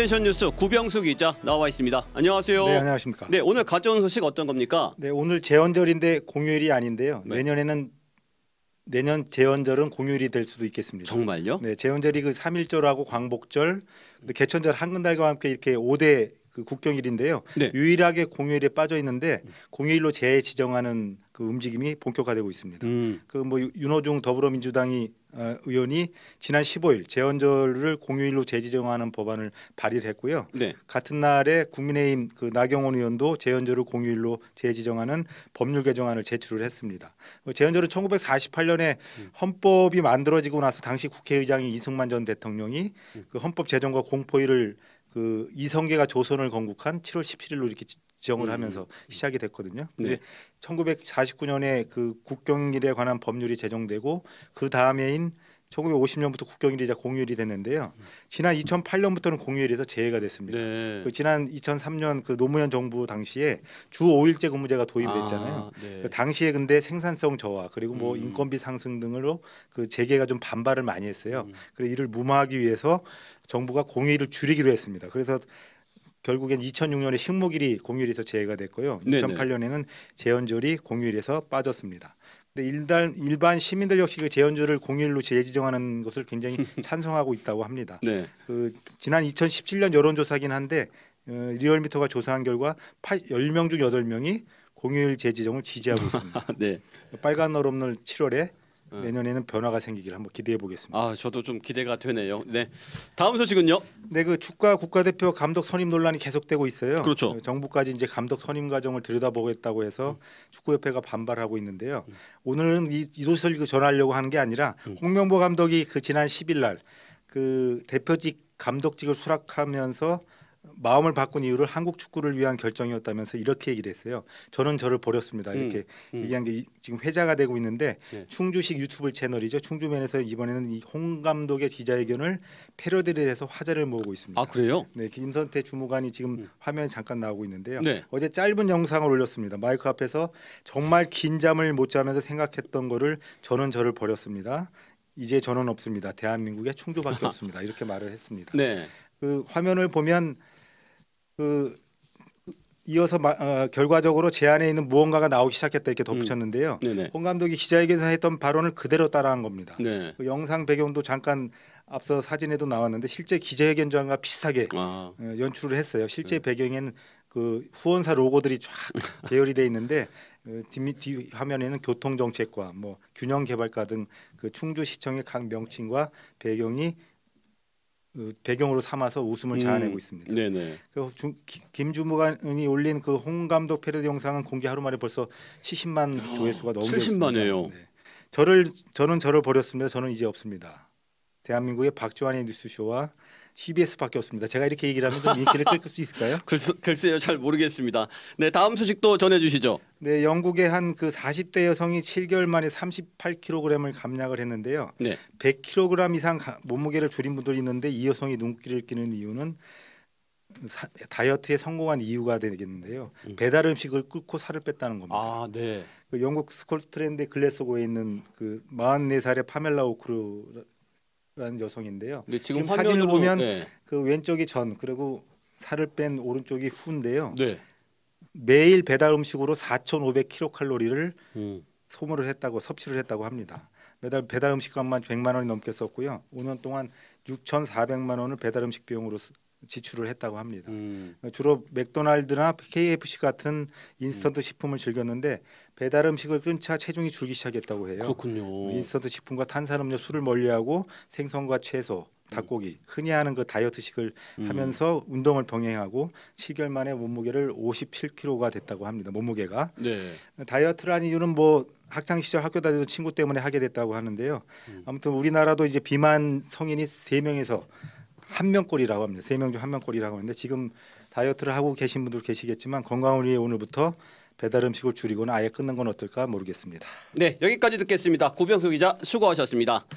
스테이션 뉴스 구병수 기자 나와 있습니다. 안녕하세요. 네, 안녕하십니까. 네, 오늘 가져온 소식 어떤 겁니까? 네, 오늘 재헌절인데 공휴일이 아닌데요. 네. 내년에는 내년 재헌절은 공휴일이 될 수도 있겠습니다. 정말요? 네, 재헌절이 그 삼일절하고 광복절, 개천절 한근달과 함께 이렇게 오대 그 국경일인데요. 네. 유일하게 공휴일에 빠져 있는데 공휴일로 재지정하는 그 움직임이 본격화되고 있습니다. 음. 그뭐 윤호중 더불어민주당이 어, 의원이 지난 15일 재헌절을 공휴일로 재지정하는 법안을 발의를 했고요. 네. 같은 날에 국민의힘 그 나경원 의원도 재헌절을 공휴일로 재지정하는 법률 개정안을 제출을 했습니다. 뭐 재헌절은 1948년에 음. 헌법이 만들어지고 나서 당시 국회의장이 이승만 전 대통령이 음. 그 헌법 제정과 공포일을 그 이성계가 조선을 건국한 7월 17일로 이렇게 지정을 음. 음 하면서 음. 시작이 됐거든요. 네. 1949년에 그 국경일에 관한 법률이 제정되고 그 다음에인 1950년부터 국경일이 이제 공휴일이 됐는데요. 지난 2008년부터는 공휴일에서 제외가 됐습니다. 네. 그 지난 2003년 그 노무현 정부 당시에 주 5일제 근무제가 도입됐잖아요. 아, 네. 그 당시에 근데 생산성 저하 그리고 뭐 음. 인건비 상승 등으로 그 재계가 좀 반발을 많이 했어요. 음. 그래서 이를 무마하기 위해서 정부가 공휴일을 줄이기로 했습니다. 그래서 결국엔 2006년에 식목일이 공휴일에서 제외가 됐고요. 2008년에는 재연절이 공휴일에서 빠졌습니다. 근데 일단 일반 시민들 역시 그재연주를 공일로 재지정하는 것을 굉장히 찬성하고 있다고 합니다. 네. 그 지난 2017년 여론조사긴 한데 어, 리얼미터가 조사한 결과 8, 10명 중 8명이 공휴일 재지정을 지지하고 있습니다. 네. 빨간 얼음날 7월에 네. 내년에는 변화가 생기기를 한번 기대해 보겠습니다. 아, 저도 좀 기대가 되네요. 네. 다음 소식은요? 네, 그 주가 국가대표 감독 선임 논란이 계속되고 있어요. 그렇죠. 그 정부까지 이제 감독 선임 과정을 들여다보겠다고 해서 음. 축구협회가 반발하고 있는데요. 음. 오늘은 이, 이 소식을 그 전하려고 하는 게 아니라 음. 홍명보 감독이 그 지난 10일 날그 대표직 감독직을 수락하면서 마음을 바꾼 이유를 한국 축구를 위한 결정이었다면서 이렇게 얘기를 했어요. 저는 저를 버렸습니다. 이렇게 음, 음. 얘기한 게 지금 회자가 되고 있는데 네. 충주식 유튜브 채널이죠. 충주면에서 이번에는 이홍 감독의 기자회견을 패러디를 해서 화제를 모으고 있습니다. 아 그래요? 네, 김선태 주무관이 지금 음. 화면에 잠깐 나오고 있는데요. 네. 어제 짧은 영상을 올렸습니다. 마이크 앞에서 정말 긴 잠을 못 자면서 생각했던 거를 저는 저를 버렸습니다. 이제 저는 없습니다. 대한민국에 충주밖에 없습니다. 이렇게 말을 했습니다. 네. 그 화면을 보면 그 이어서 마, 어, 결과적으로 제안에 있는 무언가가 나오기 시작했다 이렇게 음. 덧붙였는데요. 음. 홍 감독이 기자에서 했던 발언을 그대로 따라한 겁니다. 네. 그 영상 배경도 잠깐 앞서 사진에도 나왔는데 실제 기자회견장과 비슷하게 아. 어, 연출을 했어요. 실제 네. 배경에는 그 후원사 로고들이 쫙 배열이 돼 있는데 어, 뒷, 뒤 화면에는 교통정책과 뭐 균형개발과 등그 충주시청의 각 명칭과 배경이 그 배경으로 삼아서 웃음을 음. 자아내고 있습니다. 네네. 그 주, 김 주무관이 올린 그 홍 감독 패러디 영상은 공개 하루 만에 벌써 70만 조회수가 넘었습니다. 70만에요. 네. 저를 저는 저를 버렸습니다. 저는 이제 없습니다. 대한민국의 박주환의 뉴스쇼와 CBS 바뀌었습니다. 제가 이렇게 얘기를 하면 좀 인기를 끌 수 있을까요? 글쎄, 요잘 모르겠습니다. 네, 다음 소식도 전해주시죠. 네, 영국의 한 그 40대 여성이 7개월 만에 38kg을 감량을 했는데요. 네. 100kg 이상 몸무게를 줄인 분들이 있는데 이 여성이 눈길을 끼는 이유는 사, 다이어트에 성공한 이유가 되겠는데요. 음. 배달 음식을 끊고 살을 뺐다는 겁니다. 아, 네. 그 영국 스코틀랜드 글래스고에 있는 그 44살의 파멜라 오크루 라는 여성인데요. 네, 지금, 지금 사진을 보면 네. 그 왼쪽이 전 그리고 살을 뺀 오른쪽이 후인데요. 네. 매일 배달 음식으로 4 5 0 0로칼로리를 음. 소모를 했다고 섭취를 했다고 합니다. 매달 배달 음식값만 100만 원이 넘게 썼고요. 5년 동안 6,400만 원을 배달 음식 비용으로 지출을 했다고 합니다. 음. 주로 맥도날드나 KFC 같은 인스턴트 음. 식품을 즐겼는데 배달 음식을 끊자 체중이 줄기 시작했다고 해요. 그렇군요. 뭐 인스턴트 식품과 탄산음료, 술을 멀리하고 생선과 채소, 닭고기, 음. 흔히 하는 그 다이어트식을 음. 하면서 운동을 병행하고 7개월 만에 몸무게를 57kg가 됐다고 합니다. 몸무게가. 네. 다이어트를 한 이유는 뭐 학창 시절 학교 다니던 친구 때문에 하게 됐다고 하는데요. 음. 아무튼 우리나라도 이제 비만 성인이 세명에서 한 명꼴이라고 합니다. 세 명 중 한 명꼴이라고 하는데 지금 다이어트를 하고 계신 분들 계시겠지만 건강을 위해 오늘부터 배달 음식을 줄이거나 아예 끊는 건 어떨까 모르겠습니다. 네, 여기까지 듣겠습니다. 고병수 기자 수고하셨습니다.